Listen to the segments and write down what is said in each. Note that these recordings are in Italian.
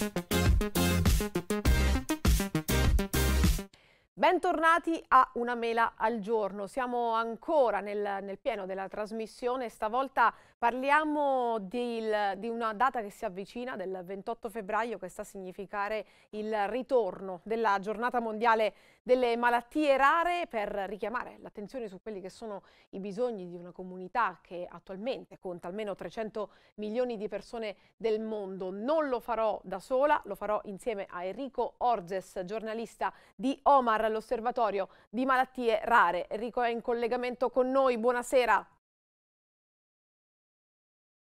Thank you. Bentornati a Una Mela al Giorno, siamo ancora nel, nel pieno della trasmissione, stavolta parliamo di, il, di, una data che si avvicina, del 28 febbraio, che sta a significare il ritorno della giornata mondiale delle malattie rare per richiamare l'attenzione su quelli che sono i bisogni di una comunità che attualmente conta almeno 300 milioni di persone del mondo. Non lo farò da sola, lo farò insieme a Enrico Orges, giornalista di Omar l'Osservatorio di Malattie Rare. Enrico è in collegamento con noi, buonasera.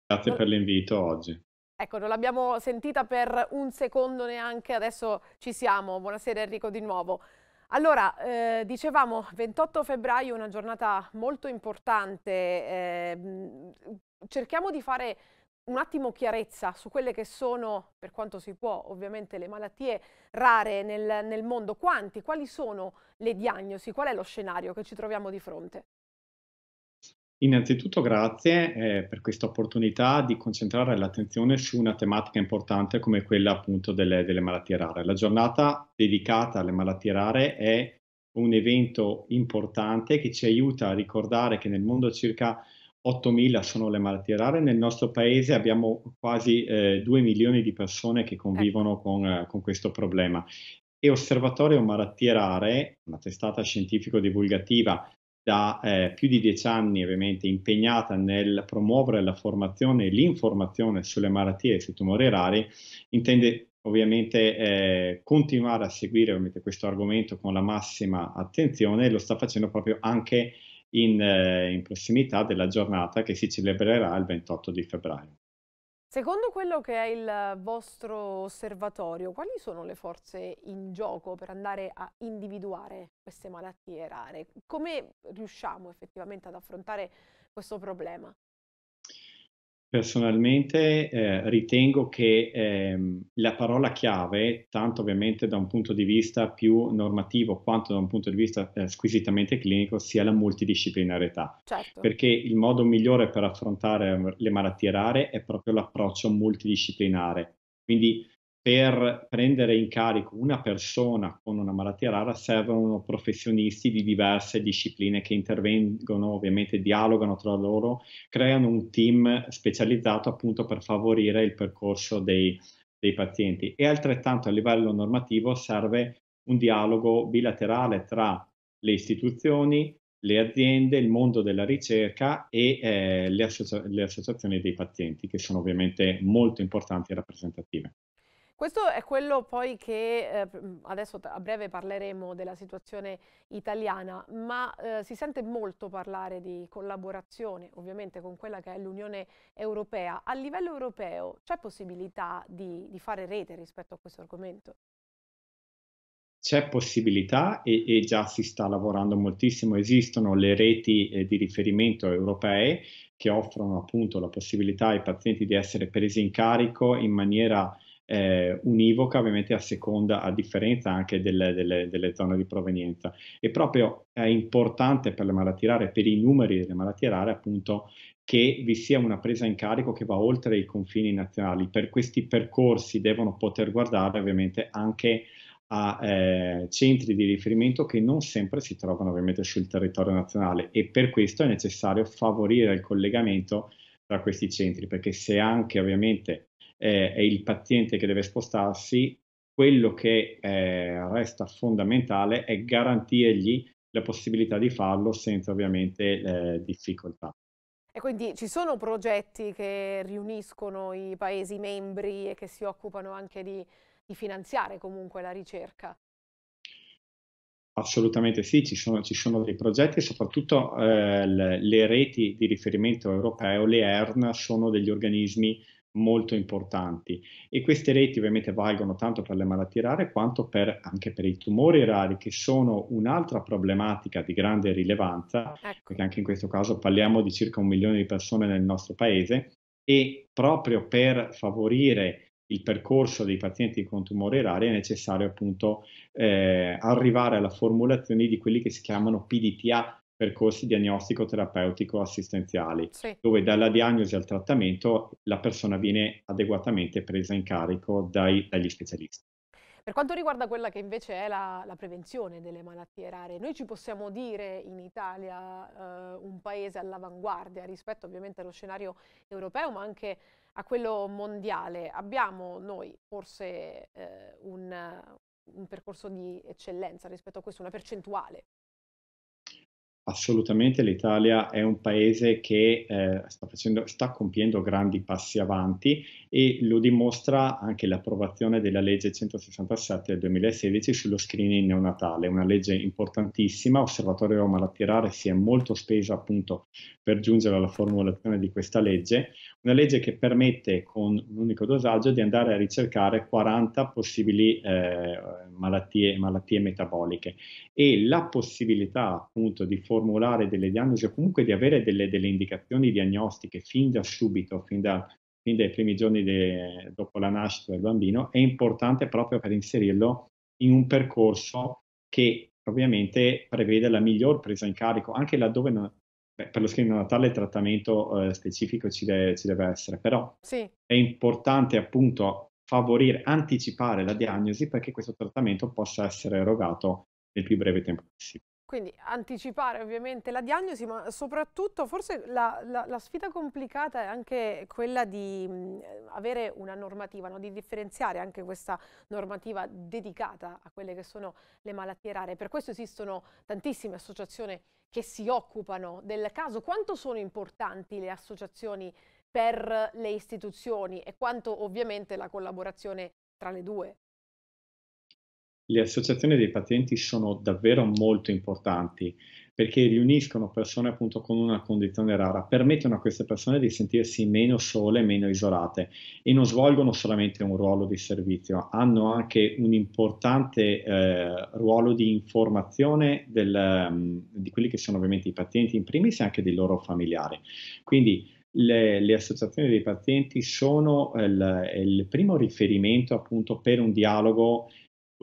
Grazie per l'invito oggi. Ecco, non l'abbiamo sentita per un secondo neanche, adesso ci siamo. Buonasera Enrico di nuovo. Allora, eh, dicevamo 28 febbraio, una giornata molto importante. Eh, cerchiamo di fare un attimo chiarezza su quelle che sono, per quanto si può ovviamente, le malattie rare nel, nel, mondo. Quanti, quali sono le diagnosi, qual è lo scenario che ci troviamo di fronte? Innanzitutto grazie eh, per questa opportunità di concentrare l'attenzione su una tematica importante come quella appunto delle, delle malattie rare. La giornata dedicata alle malattie rare è un evento importante che ci aiuta a ricordare che nel mondo circa 8.000 sono le malattie rare, nel nostro paese abbiamo quasi eh, 2 milioni di persone che convivono ecco. con, eh, con questo problema. E Osservatorio Malattie Rare, una testata scientifico-divulgativa da eh, più di 10 anni ovviamente impegnata nel promuovere la formazione e l'informazione sulle malattie e sui tumori rari, intende ovviamente eh, continuare a seguire questo argomento con la massima attenzione e lo sta facendo proprio anche in, eh, in prossimità della giornata che si celebrerà il 28 di febbraio. Secondo quello che è il vostro osservatorio, quali sono le forze in gioco per andare a individuare queste malattie rare? Come riusciamo effettivamente ad affrontare questo problema? Personalmente eh, ritengo che ehm, la parola chiave, tanto ovviamente da un punto di vista più normativo quanto da un punto di vista eh, squisitamente clinico, sia la multidisciplinarietà. Certo. Perché il modo migliore per affrontare ehm, le malattie rare è proprio l'approccio multidisciplinare. Quindi per prendere in carico una persona con una malattia rara servono professionisti di diverse discipline che intervengono, ovviamente dialogano tra loro, creano un team specializzato appunto per favorire il percorso dei, dei pazienti e altrettanto a livello normativo serve un dialogo bilaterale tra le istituzioni, le aziende, il mondo della ricerca e eh, le, associ- le associazioni dei pazienti, che sono ovviamente molto importanti e rappresentative. Questo è quello poi che eh, adesso a breve parleremo della situazione italiana, ma eh, si sente molto parlare di collaborazione ovviamente con quella che è l'Unione Europea. A livello europeo c'è possibilità di, di fare rete rispetto a questo argomento? C'è possibilità e, e, già si sta lavorando moltissimo, esistono le reti eh, di riferimento europee che offrono appunto la possibilità ai pazienti di essere presi in carico in maniera eh, univoca ovviamente a seconda, a differenza anche delle, delle, delle, zone di provenienza. E proprio è importante per le malattie rare, per i numeri delle malattie rare appunto, che vi sia una presa in carico che va oltre i confini nazionali. Per questi percorsi devono poter guardare ovviamente anche a eh, centri di riferimento che non sempre si trovano ovviamente sul territorio nazionale e per questo è necessario favorire il collegamento tra questi centri perché se anche ovviamente eh, è il paziente che deve spostarsi, quello che eh, resta fondamentale è garantirgli la possibilità di farlo senza ovviamente eh, difficoltà. E quindi ci sono progetti che riuniscono i Paesi membri e che si occupano anche di, di finanziare comunque la ricerca? Assolutamente sì, ci sono, ci sono, dei progetti, soprattutto eh, le reti di riferimento europeo, le ERN, sono degli organismi molto importanti e queste reti ovviamente valgono tanto per le malattie rare quanto per, anche per i tumori rari che sono un'altra problematica di grande rilevanza ecco. perché anche in questo caso parliamo di circa un milione di persone nel nostro paese e proprio per favorire il percorso dei pazienti con tumori rari è necessario appunto eh, arrivare alla formulazione di quelli che si chiamano PDTA percorsi diagnostico-terapeutico-assistenziali, sì. dove dalla diagnosi al trattamento la persona viene adeguatamente presa in carico dai, dagli specialisti. Per quanto riguarda quella che invece è la, la, prevenzione delle malattie rare, noi ci possiamo dire in Italia eh, un paese all'avanguardia rispetto ovviamente allo scenario europeo, ma anche a quello mondiale. Abbiamo noi forse eh, un, un percorso di eccellenza rispetto a questo, una percentuale assolutamente l'Italia è un paese che eh, sta, facendo, sta, compiendo grandi passi avanti e lo dimostra anche l'approvazione della legge 167 del 2016 sullo screening neonatale, una legge importantissima. Osservatorio Roma Malattie Rare si è molto spesa appunto per giungere alla formulazione di questa legge, una legge che permette con un unico dosaggio di andare a ricercare 40 possibili eh, malattie, malattie metaboliche e la possibilità appunto di formulare delle diagnosi o comunque di avere delle, delle indicazioni diagnostiche fin da subito, fin, da, fin dai primi giorni de, dopo la nascita del bambino, è importante proprio per inserirlo in un percorso che ovviamente prevede la miglior presa in carico, anche laddove non, beh, per lo screening natale il trattamento eh, specifico ci, de- ci, deve essere, però sì. è importante appunto favorire, anticipare la diagnosi perché questo trattamento possa essere erogato nel più breve tempo possibile. Quindi anticipare ovviamente la diagnosi, ma soprattutto forse la, la, la sfida complicata è anche quella di mh, mm, avere una normativa, no? di differenziare anche questa normativa dedicata a quelle che sono le malattie rare. Per questo esistono tantissime associazioni che si occupano del caso. Quanto sono importanti le associazioni per le istituzioni e quanto ovviamente la collaborazione tra le due? le associazioni dei pazienti sono davvero molto importanti perché riuniscono persone appunto con una condizione rara, permettono a queste persone di sentirsi meno sole, meno isolate e non svolgono solamente un ruolo di servizio, hanno anche un importante eh, ruolo di informazione del, um, di quelli che sono ovviamente i pazienti in primis e anche dei loro familiari. Quindi le, le, associazioni dei pazienti sono eh, il, il primo riferimento appunto per un dialogo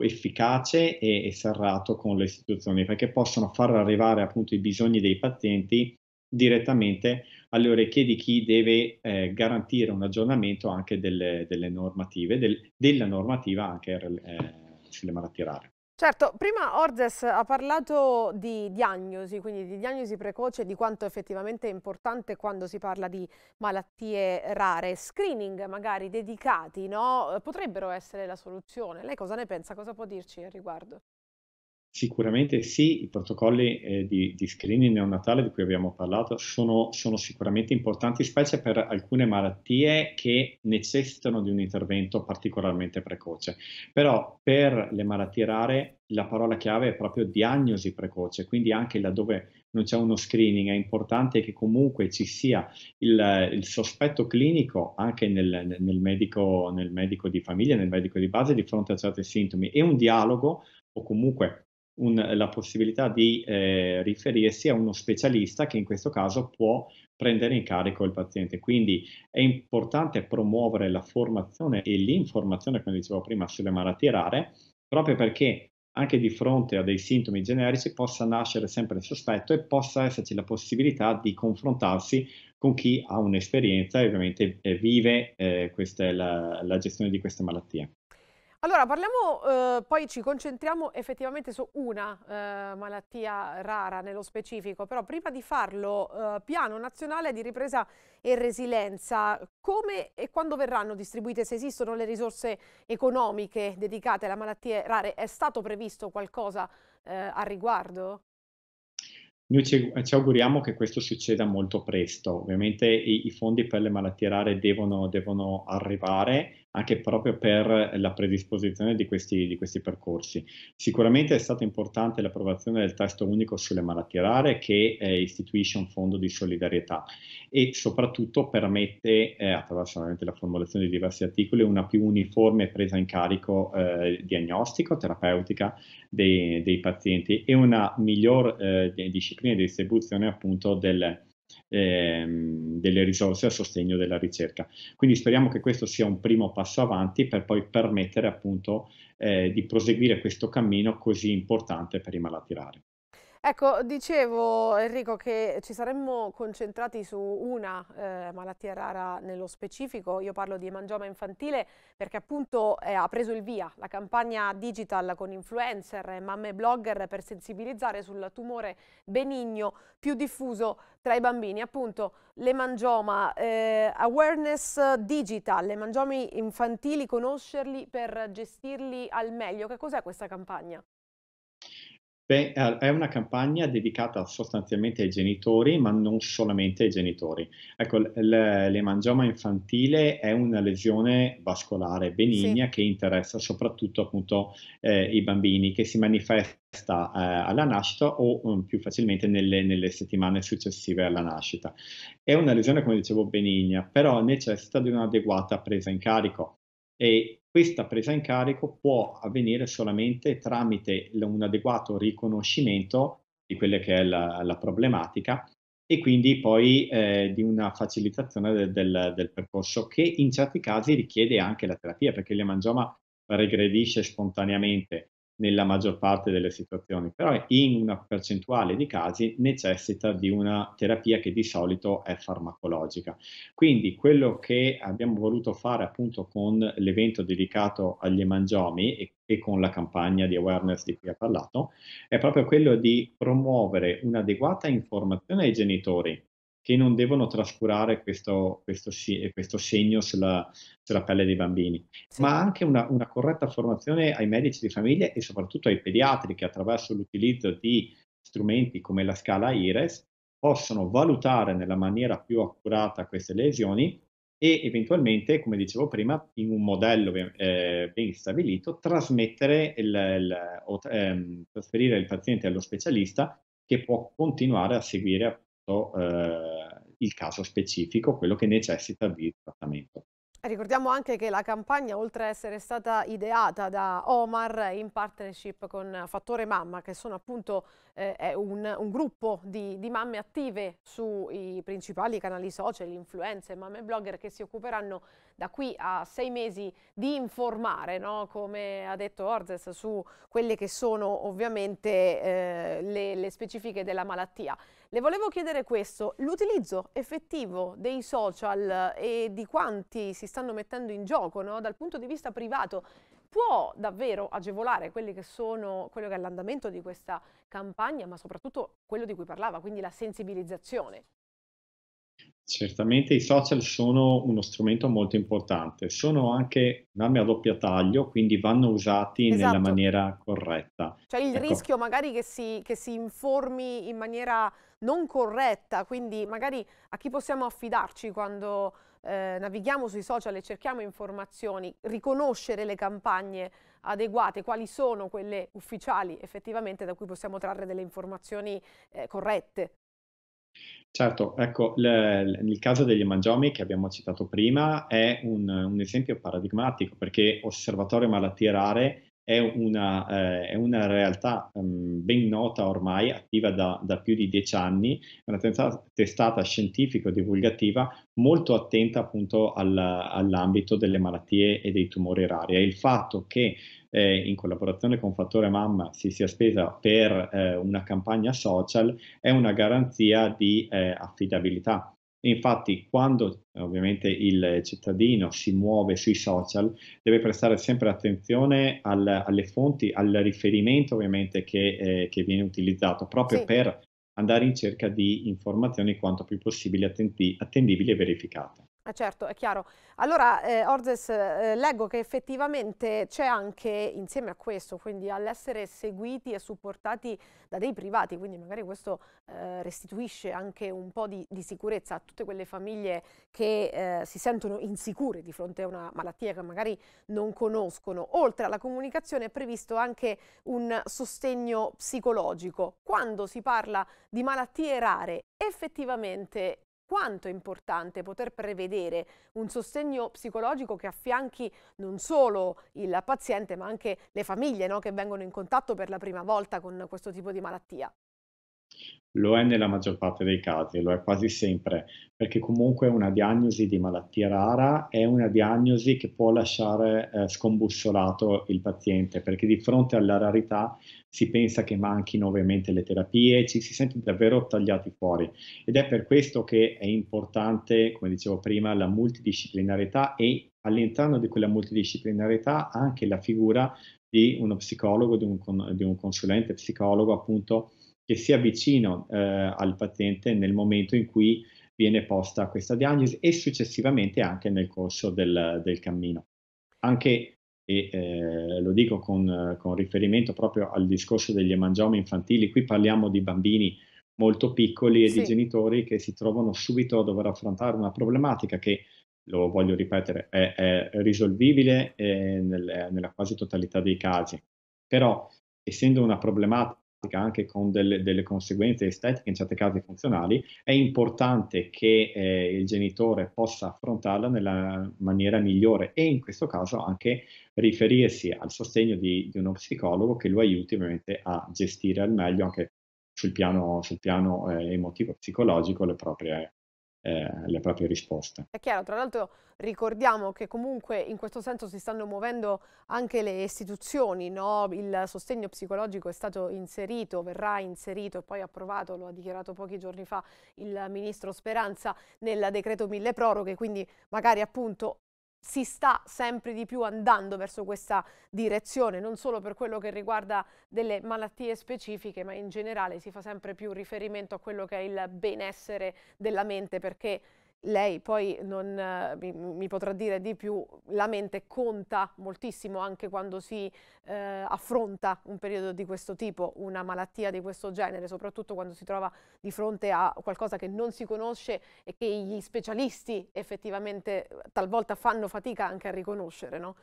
efficace e, e serrato con le istituzioni perché possono far arrivare appunto i bisogni dei pazienti direttamente alle orecchie di chi deve eh, garantire un aggiornamento anche delle, delle normative, del, della normativa anche eh, sulle malattie rare. Certo, prima Orzes ha parlato di diagnosi, quindi di diagnosi precoce, di quanto effettivamente è importante quando si parla di malattie rare. Screening magari dedicati no? potrebbero essere la soluzione. Lei cosa ne pensa? Cosa può dirci al riguardo? Sicuramente sì, i protocolli eh, di, di, screening neonatale di cui abbiamo parlato sono, sono, sicuramente importanti, specie per alcune malattie che necessitano di un intervento particolarmente precoce. Però per le malattie rare la parola chiave è proprio diagnosi precoce, quindi anche laddove non c'è uno screening è importante che comunque ci sia il, il sospetto clinico anche nel, nel, medico, nel medico di famiglia, nel medico di base di fronte a certi sintomi e un dialogo o comunque un, la possibilità di eh, riferirsi a uno specialista che in questo caso può prendere in carico il paziente. Quindi è importante promuovere la formazione e l'informazione, come dicevo prima, sulle malattie rare, proprio perché anche di fronte a dei sintomi generici possa nascere sempre il sospetto e possa esserci la possibilità di confrontarsi con chi ha un'esperienza e ovviamente eh, vive eh, questa, la, la gestione di queste malattie. Allora, parliamo, eh, poi ci concentriamo effettivamente su una eh, malattia rara nello specifico, però prima di farlo, eh, piano nazionale di ripresa e resilienza, come e quando verranno distribuite, se esistono le risorse economiche dedicate alle malattie rare, è stato previsto qualcosa eh, a riguardo? Noi ci, ci, auguriamo che questo succeda molto presto, ovviamente i, i fondi per le malattie rare devono, devono, arrivare anche proprio per la predisposizione di questi, di questi, percorsi. Sicuramente è stata importante l'approvazione del testo unico sulle malattie rare che eh, istituisce un fondo di solidarietà e soprattutto permette, eh, attraverso la formulazione di diversi articoli, una più uniforme presa in carico eh, diagnostico, terapeutica dei, dei, pazienti e una miglior eh, disciplina discipline di distribuzione appunto del, ehm, delle risorse a sostegno della ricerca. Quindi speriamo che questo sia un primo passo avanti per poi permettere appunto eh, di proseguire questo cammino così importante per i malati rari. Ecco, dicevo Enrico che ci saremmo concentrati su una eh, malattia rara nello specifico, io parlo di emangioma infantile perché appunto eh, ha preso il via la campagna digital con influencer, mamme e blogger per sensibilizzare sul tumore benigno più diffuso tra i bambini, appunto l'emangioma, eh, awareness digital, emangiomi infantili, conoscerli per gestirli al meglio. Che cos'è questa campagna? Beh, eh, è una campagna dedicata sostanzialmente ai genitori, ma non solamente ai genitori. Ecco, l'emangioma infantile è una lesione vascolare benigna sì. che interessa soprattutto appunto eh, i bambini, che si manifesta eh, alla nascita o um, più facilmente nelle, nelle, settimane successive alla nascita. È una lesione, come dicevo, benigna, però necessita di un'adeguata presa in carico. E questa presa in carico può avvenire solamente tramite un adeguato riconoscimento di quella che è la, la problematica e quindi poi eh, di una facilitazione del, del, del, percorso che in certi casi richiede anche la terapia perché l'emangioma regredisce spontaneamente nella maggior parte delle situazioni, però in una percentuale di casi necessita di una terapia che di solito è farmacologica. Quindi quello che abbiamo voluto fare appunto con l'evento dedicato agli emangiomi e, e con la campagna di awareness di cui ha parlato, è proprio quello di promuovere un'adeguata informazione ai genitori che non devono trascurare questo, questo, questo segno sulla, sulla, pelle dei bambini, sì. ma anche una, una, corretta formazione ai medici di famiglia e soprattutto ai pediatri che attraverso l'utilizzo di strumenti come la scala IRES possono valutare nella maniera più accurata queste lesioni e eventualmente, come dicevo prima, in un modello eh, ben stabilito, trasmettere il, il, o, ehm, trasferire il paziente allo specialista che può continuare a seguire appunto eh, il caso specifico, quello che necessita di trattamento. Ricordiamo anche che la campagna, oltre a essere stata ideata da Omar in partnership con Fattore Mamma, che sono appunto eh, un, un, gruppo di, di, mamme attive sui principali canali social, influencer, mamme blogger che si occuperanno da qui a sei mesi di informare, no? come ha detto Orzes, su quelle che sono ovviamente eh, le, le specifiche della malattia. Le volevo chiedere questo, l'utilizzo effettivo dei social eh, e di quanti si stanno mettendo in gioco no? dal punto di vista privato può davvero agevolare quelli che sono, quello che è l'andamento di questa campagna, ma soprattutto quello di cui parlava, quindi la sensibilizzazione? Certamente i social sono uno strumento molto importante, sono anche un'arma a doppio taglio, quindi vanno usati Esatto. nella maniera corretta. C'è cioè il Ecco, rischio magari che si, che si informi in maniera non corretta, quindi magari a chi possiamo affidarci quando eh, navighiamo sui social e cerchiamo informazioni, riconoscere le campagne adeguate, quali sono quelle ufficiali effettivamente da cui possiamo trarre delle informazioni eh, corrette. Certo, ecco, l- l- nel caso degli emangiomini che abbiamo citato prima è un, un esempio paradigmatico perché Osservatorio Malattie Rare è una, eh, è una realtà um, ben nota ormai, attiva da, da più di dieci anni, è una testata, testata scientifico-divulgativa molto attenta appunto al, all'ambito delle malattie e dei tumori rari. E il fatto che eh, in collaborazione con Fattore Mamma si sia spesa per eh, una campagna social è una garanzia di eh, affidabilità Infatti, quando ovviamente il cittadino si muove sui social, deve prestare sempre attenzione al, alle fonti, al riferimento ovviamente che, eh, che viene utilizzato, proprio sì. per andare in cerca di informazioni quanto più possibile attenti, attendibili e verificate. Ah, certo, è chiaro. Allora, eh, Orzes, eh, leggo che effettivamente c'è anche, insieme a questo, quindi all'essere seguiti e supportati da dei privati, quindi magari questo eh, restituisce anche un po' di, di, sicurezza a tutte quelle famiglie che eh, si sentono insicure di fronte a una malattia che magari non conoscono. Oltre alla comunicazione è previsto anche un sostegno psicologico. Quando si parla di malattie rare, effettivamente quanto è importante poter prevedere un sostegno psicologico che affianchi non solo il paziente ma anche le famiglie no? che vengono in contatto per la prima volta con questo tipo di malattia. Lo è nella maggior parte dei casi, lo è quasi sempre, perché comunque una diagnosi di malattia rara è una diagnosi che può lasciare eh, scombussolato il paziente, perché di fronte alla rarità si pensa che manchino ovviamente le terapie, ci si sente davvero tagliati fuori ed è per questo che è importante, come dicevo prima, la multidisciplinarietà e all'interno di quella multidisciplinarietà anche la figura di uno psicologo, di un, di un consulente psicologo appunto che sia vicino eh, al paziente nel momento in cui viene posta questa diagnosi e successivamente anche nel corso del, del cammino. Anche, e eh, lo dico con, con, riferimento proprio al discorso degli emangiomi infantili, qui parliamo di bambini molto piccoli e sì. di genitori che si trovano subito a dover affrontare una problematica che, lo voglio ripetere, è, è risolvibile eh, nel, nella quasi totalità dei casi, però essendo una problematica anche con delle, delle, conseguenze estetiche, in certi casi funzionali, è importante che eh, il genitore possa affrontarla nella maniera migliore e in questo caso anche riferirsi al sostegno di, di uno psicologo che lo aiuti ovviamente a gestire al meglio anche sul piano, sul piano eh, emotivo-psicologico le proprie eh, le proprie risposte. È chiaro, tra l'altro ricordiamo che comunque in questo senso si stanno muovendo anche le istituzioni, no? il sostegno psicologico è stato inserito, verrà inserito e poi approvato, lo ha dichiarato pochi giorni fa il ministro Speranza nel decreto mille proroghe, quindi magari appunto si sta sempre di più andando verso questa direzione, non solo per quello che riguarda delle malattie specifiche, ma in generale si fa sempre più riferimento a quello che è il benessere della mente, perché lei poi non, eh, mi, mi, potrà dire di più, la mente conta moltissimo anche quando si eh, affronta un periodo di questo tipo, una malattia di questo genere, soprattutto quando si trova di fronte a qualcosa che non si conosce e che gli specialisti effettivamente eh, talvolta fanno fatica anche a riconoscere. No?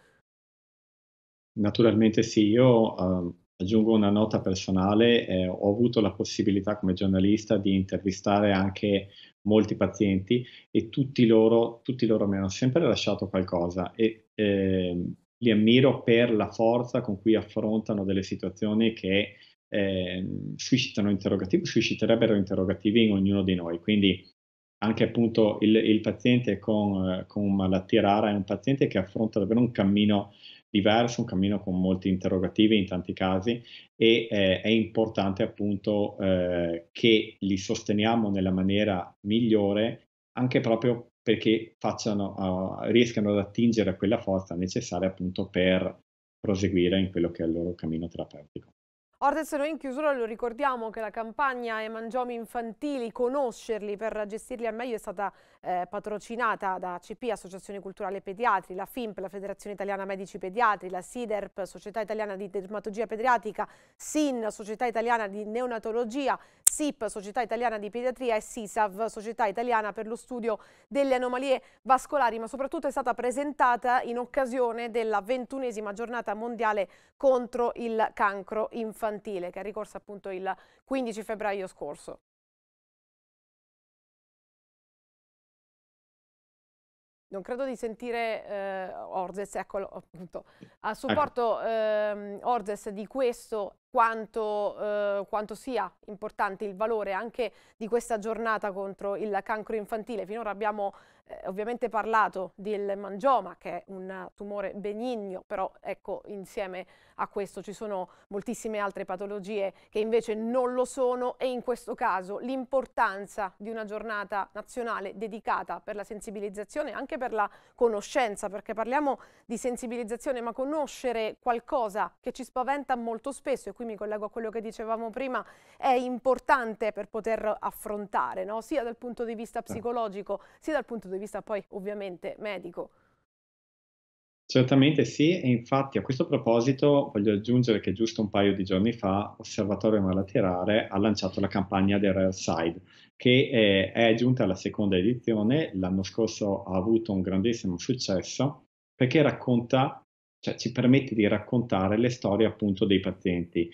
Naturalmente sì, io uh, aggiungo una nota personale, eh, ho avuto la possibilità come giornalista di intervistare anche molti pazienti e tutti loro, tutti loro mi hanno sempre lasciato qualcosa e eh, li ammiro per la forza con cui affrontano delle situazioni che eh, suscitano interrogativi, susciterebbero interrogativi in ognuno di noi. Quindi anche appunto il, il paziente con, con, malattia rara è un paziente che affronta davvero un cammino diverso, un cammino con molti interrogativi in tanti casi e eh, è importante appunto eh, che li sosteniamo nella maniera migliore anche proprio perché facciano, uh, riescano ad attingere a quella forza necessaria appunto per proseguire in quello che è il loro cammino terapeutico. Ortes in chiusura lo ricordiamo che la campagna E Mangiomi Infantili, conoscerli per gestirli al meglio è stata eh, patrocinata da CP, Associazione Culturale Pediatri, la FIMP, la Federazione Italiana Medici Pediatri, la SIDERP, Società Italiana di Dermatologia Pediatrica, SIN, Società Italiana di Neonatologia, SIP, Società Italiana di Pediatria e SISAV, Società Italiana per lo Studio delle Anomalie Vascolari, ma soprattutto è stata presentata in occasione della ventunesima giornata mondiale contro il cancro infantile infantile che è ricorsa appunto il 15 febbraio scorso. Non credo di sentire eh, Orzes, eccolo appunto. A ecco. supporto eh, Orzes di questo, quanto, eh, quanto, sia importante il valore anche di questa giornata contro il cancro infantile. Finora abbiamo eh, ovviamente parlato del mangioma, che è un tumore benigno, però ecco, insieme a questo ci sono moltissime altre patologie che invece non lo sono e in questo caso l'importanza di una giornata nazionale dedicata per la sensibilizzazione e anche per la conoscenza, perché parliamo di sensibilizzazione, ma conoscere qualcosa che ci spaventa molto spesso, e qui mi collego a quello che dicevamo prima, è importante per poter affrontare, no? sia dal punto di vista psicologico, sia dal punto di di vista poi ovviamente medico. Certamente sì, e infatti a questo proposito voglio aggiungere che giusto un paio di giorni fa Osservatorio Malaterare ha lanciato la campagna The Rare Side, che eh, è giunta alla seconda edizione, l'anno scorso ha avuto un grandissimo successo perché racconta, cioè ci permette di raccontare le storie appunto dei pazienti,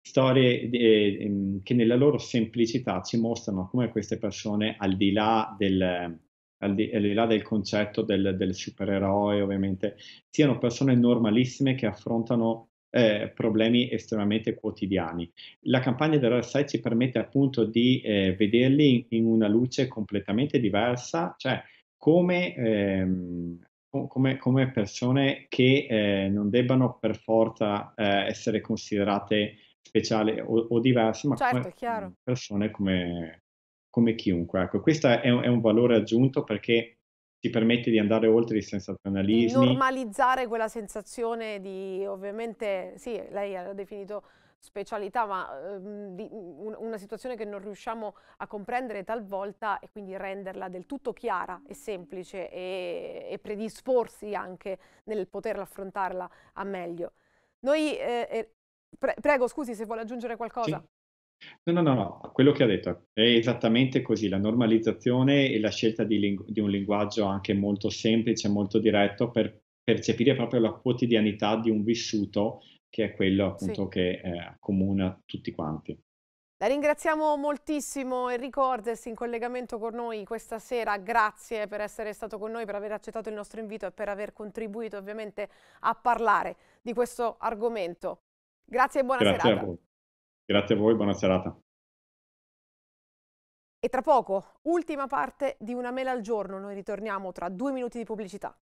storie eh, ehm, che nella loro semplicità ci mostrano come queste persone al di là del al di, al di là del concetto del, del, supereroe, ovviamente, siano persone normalissime che affrontano eh, problemi estremamente quotidiani. La campagna del dell'RSI ci permette appunto di eh, vederli in, in, una luce completamente diversa, cioè come ehm, come, come, persone che eh, non debbano per forza eh, essere considerate speciali o, o diverse, ma certo, come persone come, come chiunque. Ecco, questo è un, è un valore aggiunto perché ti permette di andare oltre i sensazionalismi. Di normalizzare quella sensazione di, ovviamente, sì, lei ha definito specialità, ma ehm, di, un, una situazione che non riusciamo a comprendere talvolta e quindi renderla del tutto chiara e semplice e, e predisporsi anche nel poterla affrontarla a meglio. Noi, eh, eh, pre- prego, scusi se vuole aggiungere qualcosa. Sì. No, no, no, no, quello che ha detto è esattamente così, la normalizzazione e la scelta di, lingu- di un linguaggio anche molto semplice, molto diretto per percepire proprio la quotidianità di un vissuto che è quello appunto sì. che eh, accomuna tutti quanti. La ringraziamo moltissimo Enrico Ordes in collegamento con noi questa sera, grazie per essere stato con noi, per aver accettato il nostro invito e per aver contribuito ovviamente a parlare di questo argomento. Grazie e buona grazie serata. Grazie a voi, buona serata. E tra poco, ultima parte di Una mela al giorno. Noi ritorniamo tra due minuti di pubblicità.